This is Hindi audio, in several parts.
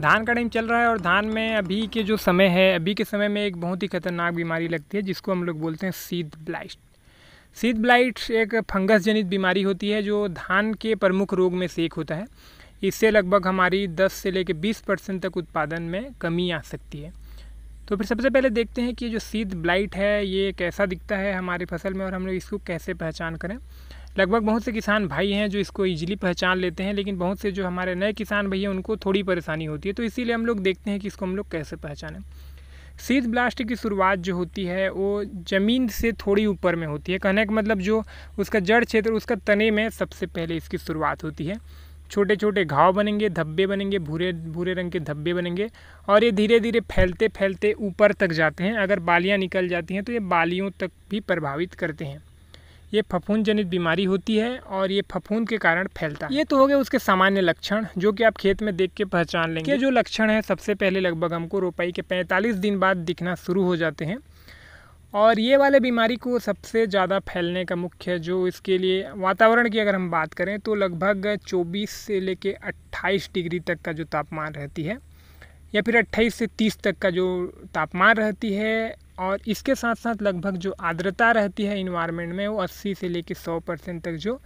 धान का टाइम चल रहा है और धान में अभी के जो समय है अभी के समय में एक बहुत ही खतरनाक बीमारी लगती है जिसको हम लोग बोलते हैं सीध ब्लाइट सीध ब्लाइट एक फंगस जनित बीमारी होती है जो धान के प्रमुख रोग में से एक होता है इससे लगभग हमारी 10 से लेकर 20 परसेंट तक उत्पादन में कमी आ सकती है तो फिर सबसे पहले देखते हैं कि जो सीध ब्लाइट है ये कैसा दिखता है हमारी फसल में और हम लोग इसको कैसे पहचान करें लगभग बहुत से किसान भाई हैं जो इसको ईजिली पहचान लेते हैं लेकिन बहुत से जो हमारे नए किसान भाई हैं उनको थोड़ी परेशानी होती है तो इसीलिए हम लोग देखते हैं कि इसको हम लोग कैसे पहचानें सीज ब्लास्ट की शुरुआत जो होती है वो ज़मीन से थोड़ी ऊपर में होती है कहने का मतलब जो उसका जड़ क्षेत्र उसका तने में सबसे पहले इसकी शुरुआत होती है छोटे छोटे घाव बनेंगे धब्बे बनेंगे भूरे भूरे रंग के धब्बे बनेंगे और ये धीरे धीरे फैलते फैलते ऊपर तक जाते हैं अगर बालियाँ निकल जाती हैं तो ये बालियों तक भी प्रभावित करते हैं ये फफूंद जनित बीमारी होती है और ये फफूंद के कारण फैलता है ये तो हो गया उसके सामान्य लक्षण जो कि आप खेत में देख के पहचान लेंगे ये जो लक्षण है सबसे पहले लगभग हमको रोपाई के 45 दिन बाद दिखना शुरू हो जाते हैं और ये वाले बीमारी को सबसे ज़्यादा फैलने का मुख्य जो इसके लिए वातावरण की अगर हम बात करें तो लगभग चौबीस से लेके अट्ठाईस डिग्री तक का जो तापमान रहती है या फिर 28 से 30 तक का जो तापमान रहती है और इसके साथ साथ लगभग जो आर्द्रता रहती है इन्वायरमेंट में वो 80 से लेकर 100 परसेंट तक जो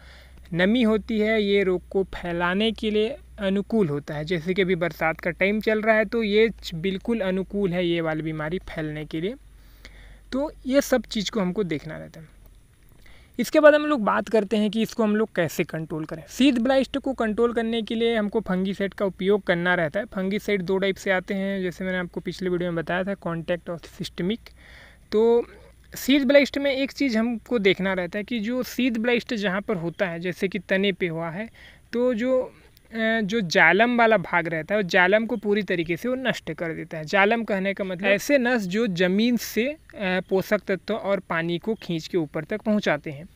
नमी होती है ये रोग को फैलाने के लिए अनुकूल होता है जैसे कि अभी बरसात का टाइम चल रहा है तो ये बिल्कुल अनुकूल है ये वाली बीमारी फैलने के लिए तो ये सब चीज़ को हमको देखना रहता है इसके बाद हम लोग बात करते हैं कि इसको हम लोग कैसे कंट्रोल करें सीध ब्लाइस्ट को कंट्रोल करने के लिए हमको फंगी सेट का उपयोग करना रहता है फंगी सेट दो टाइप से आते हैं जैसे मैंने आपको पिछले वीडियो में बताया था कॉन्टैक्ट और सिस्टमिक तो सीध ब्लाइस्ट में एक चीज़ हमको देखना रहता है कि जो सीध ब्लाइस्ट जहाँ पर होता है जैसे कि तने पे हुआ है तो जो जो जालम वाला भाग रहता है वो जालम को पूरी तरीके से वो नष्ट कर देता है जालम कहने का मतलब ऐसे नस जो ज़मीन से पोषक तत्व और पानी को खींच के ऊपर तक पहुँचाते हैं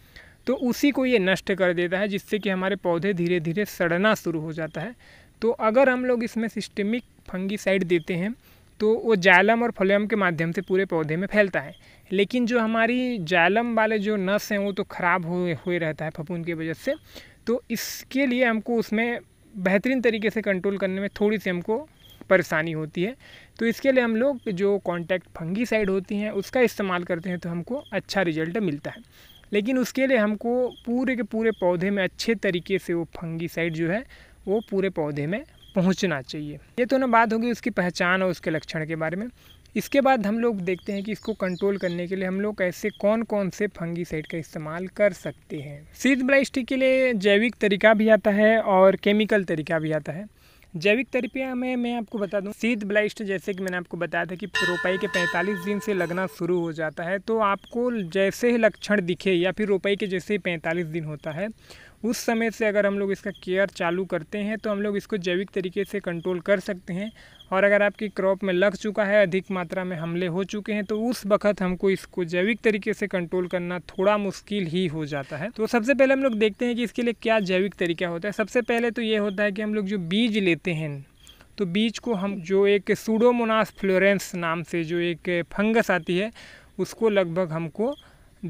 तो उसी को ये नष्ट कर देता है जिससे कि हमारे पौधे धीरे धीरे सड़ना शुरू हो जाता है तो अगर हम लोग इसमें सिस्टमिक फंगीसाइड देते हैं तो वो जालम और फलम के माध्यम से पूरे पौधे में फैलता है लेकिन जो हमारी जालम वाले जो नस हैं वो तो ख़राब हुए हुए रहता है फपून की वजह से तो इसके लिए हमको उसमें बेहतरीन तरीके से कंट्रोल करने में थोड़ी सी हमको परेशानी होती है तो इसके लिए हम लोग जो कॉन्टैक्ट फंगी साइड होती हैं उसका इस्तेमाल करते हैं तो हमको अच्छा रिजल्ट मिलता है लेकिन उसके लिए हमको पूरे के पूरे पौधे में अच्छे तरीके से वो फंगी साइड जो है वो पूरे पौधे में पहुंचना चाहिए ये तो ना बात होगी उसकी पहचान और उसके लक्षण के बारे में इसके बाद हम लोग देखते हैं कि इसको कंट्रोल करने के लिए हम लोग ऐसे कौन कौन से फंगीसाइड का इस्तेमाल कर सकते हैं सीज ब्लाइस्टिक के लिए जैविक तरीका भी आता है और केमिकल तरीका भी आता है जैविक तरीके में मैं आपको बता दूं सीड ब्लाइस्ट जैसे कि मैंने आपको बताया था कि रोपाई के 45 दिन से लगना शुरू हो जाता है तो आपको जैसे ही लक्षण दिखे या फिर रोपाई के जैसे ही 45 दिन होता है उस समय से अगर हम लोग इसका केयर चालू करते हैं तो हम लोग इसको जैविक तरीके से कंट्रोल कर सकते हैं और अगर आपकी क्रॉप में लग चुका है अधिक मात्रा में हमले हो चुके हैं तो उस वक्त हमको इसको जैविक तरीके से कंट्रोल करना थोड़ा मुश्किल ही हो जाता है तो सबसे पहले हम लोग देखते हैं कि इसके लिए क्या जैविक तरीका होता है सबसे पहले तो ये होता है कि हम लोग जो बीज लेते हैं तो बीज को हम जो एक सूडोमोनास फ्लोरेंस नाम से जो एक फंगस आती है उसको लगभग हमको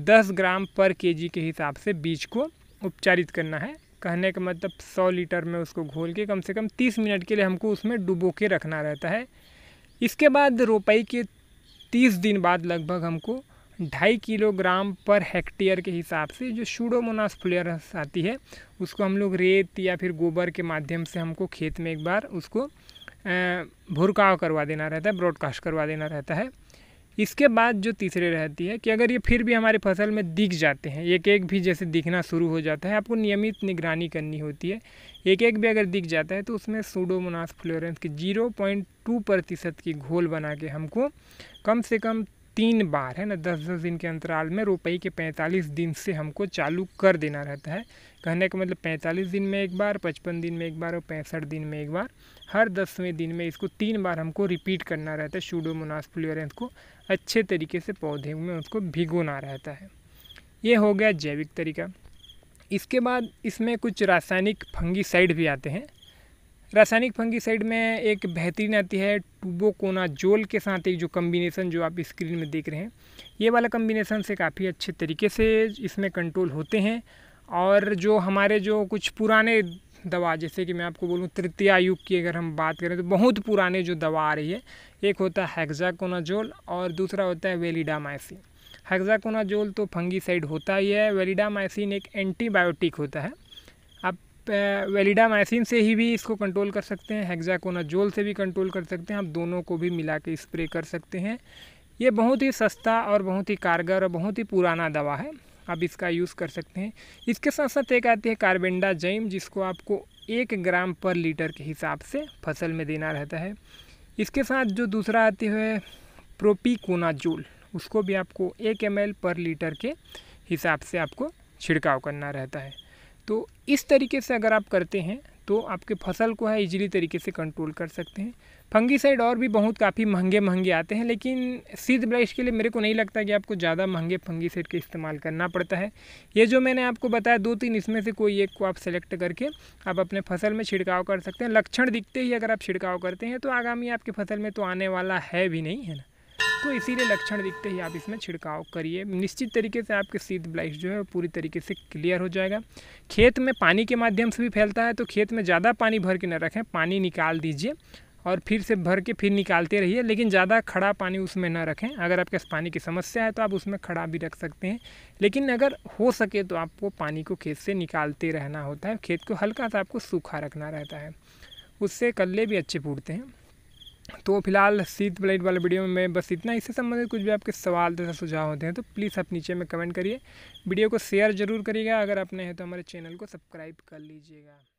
10 ग्राम पर केजी के हिसाब से बीज को उपचारित करना है कहने का मतलब 100 लीटर में उसको घोल के कम से कम 30 मिनट के लिए हमको उसमें डुबो के रखना रहता है इसके बाद रोपाई के 30 दिन बाद लगभग हमको ढाई किलोग्राम पर हेक्टेयर के हिसाब से जो शूडोमोनास फ्लेयरस आती है उसको हम लोग रेत या फिर गोबर के माध्यम से हमको खेत में एक बार उसको भुरकाव करवा देना रहता है ब्रॉडकास्ट करवा देना रहता है इसके बाद जो तीसरे रहती है कि अगर ये फिर भी हमारे फसल में दिख जाते हैं एक एक भी जैसे दिखना शुरू हो जाता है आपको नियमित निगरानी करनी होती है एक एक भी अगर दिख जाता है तो उसमें सूडोमोनास फ्लोरेंस की जीरो पॉइंट टू प्रतिशत की घोल बना के हमको कम से कम तीन बार है ना दस दस दिन के अंतराल में रुपये के पैंतालीस दिन से हमको चालू कर देना रहता है कहने का मतलब पैंतालीस दिन में एक बार पचपन दिन में एक बार और पैंसठ दिन में एक बार हर दसवें दिन में इसको तीन बार हमको रिपीट करना रहता है शूडो फ्लोरेंस को अच्छे तरीके से पौधे में उसको भिगोना रहता है ये हो गया जैविक तरीका इसके बाद इसमें कुछ रासायनिक फंगीसाइड भी आते हैं रासायनिक फंगीसाइड में एक बेहतरीन आती है टूबोकोना जोल के साथ एक जो कम्बिनेसन जो आप स्क्रीन में देख रहे हैं ये वाला कम्बिनेसन से काफ़ी अच्छे तरीके से इसमें कंट्रोल होते हैं और जो हमारे जो कुछ पुराने दवा जैसे कि मैं आपको बोलूँ तृतीय आयुग की अगर हम बात करें तो बहुत पुराने जो दवा आ रही है एक होता है हेक्जाकोनाजोल और दूसरा होता है वेलिडामाइसिन हेक्जाकोनाजोल तो फंगीसाइड होता ही है माइसिन एक एंटीबायोटिक होता है वेलिडामाइसिन से ही भी इसको कंट्रोल कर सकते हैं जोल से भी कंट्रोल कर सकते हैं आप दोनों को भी मिला के स्प्रे कर सकते हैं ये बहुत ही सस्ता और बहुत ही कारगर और बहुत ही पुराना दवा है आप इसका यूज़ कर सकते हैं इसके साथ साथ एक आती है कार्बेंडा जैम जिसको आपको एक ग्राम पर लीटर के हिसाब से फसल में देना रहता है इसके साथ जो दूसरा आती है प्रोपीकोनाजोल उसको भी आपको एक एम पर लीटर के हिसाब से आपको छिड़काव करना रहता है तो इस तरीके से अगर आप करते हैं तो आपके फसल को है इजीली तरीके से कंट्रोल कर सकते हैं फंगीसाइड और भी बहुत काफ़ी महंगे महंगे आते हैं लेकिन सीज ब्लाइश के लिए मेरे को नहीं लगता कि आपको ज़्यादा महंगे फंगीसाइड का इस्तेमाल करना पड़ता है ये जो मैंने आपको बताया दो तीन इसमें से कोई एक को आप सेलेक्ट करके आप अपने फसल में छिड़काव कर सकते हैं लक्षण दिखते ही अगर आप छिड़काव करते हैं तो आगामी आपकी फसल में तो आने वाला है भी नहीं है ना तो इसीलिए लक्षण दिखते ही आप इसमें छिड़काव करिए निश्चित तरीके से आपके सीध ब्लाइट जो है पूरी तरीके से क्लियर हो जाएगा खेत में पानी के माध्यम से भी फैलता है तो खेत में ज़्यादा पानी भर के न रखें पानी निकाल दीजिए और फिर से भर के फिर निकालते रहिए लेकिन ज़्यादा खड़ा पानी उसमें ना रखें अगर आपके पास पानी की समस्या है तो आप उसमें खड़ा भी रख सकते हैं लेकिन अगर हो सके तो आपको पानी को खेत से निकालते रहना होता है खेत को हल्का सा आपको सूखा रखना रहता है उससे कल्ले भी अच्छे फूटते हैं तो फिलहाल सीट ब्लाइट वाले वीडियो में बस इतना इससे संबंधित कुछ भी आपके सवाल तथा सुझाव होते हैं तो प्लीज़ आप नीचे में कमेंट करिए वीडियो को शेयर जरूर करिएगा अगर आपने है तो हमारे चैनल को सब्सक्राइब कर लीजिएगा